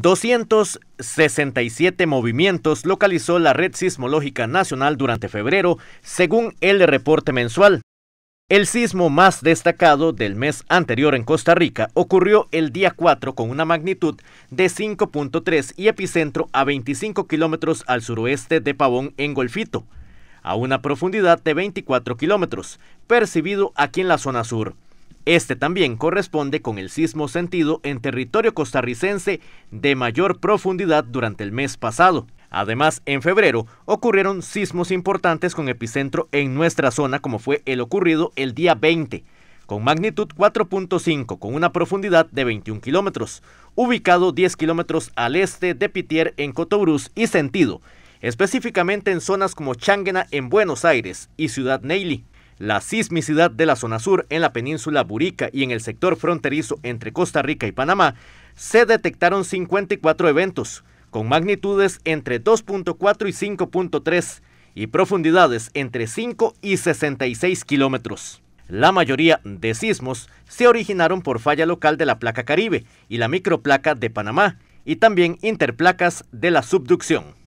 267 movimientos localizó la Red Sismológica Nacional durante febrero, según el reporte mensual. El sismo más destacado del mes anterior en Costa Rica ocurrió el día 4 con una magnitud de 5.3 y epicentro a 25 kilómetros al suroeste de Pavón en Golfito, a una profundidad de 24 kilómetros, percibido aquí en la zona sur. Este también corresponde con el sismo sentido en territorio costarricense de mayor profundidad durante el mes pasado. Además, en febrero ocurrieron sismos importantes con epicentro en nuestra zona, como fue el ocurrido el día 20, con magnitud 4.5, con una profundidad de 21 kilómetros, ubicado 10 kilómetros al este de Pitier en Cotobruz y sentido, específicamente en zonas como Changuena en Buenos Aires y Ciudad Neily. La sismicidad de la zona sur en la península Burica y en el sector fronterizo entre Costa Rica y Panamá se detectaron 54 eventos, con magnitudes entre 2.4 y 5.3 y profundidades entre 5 y 66 kilómetros. La mayoría de sismos se originaron por falla local de la placa Caribe y la microplaca de Panamá, y también interplacas de la subducción.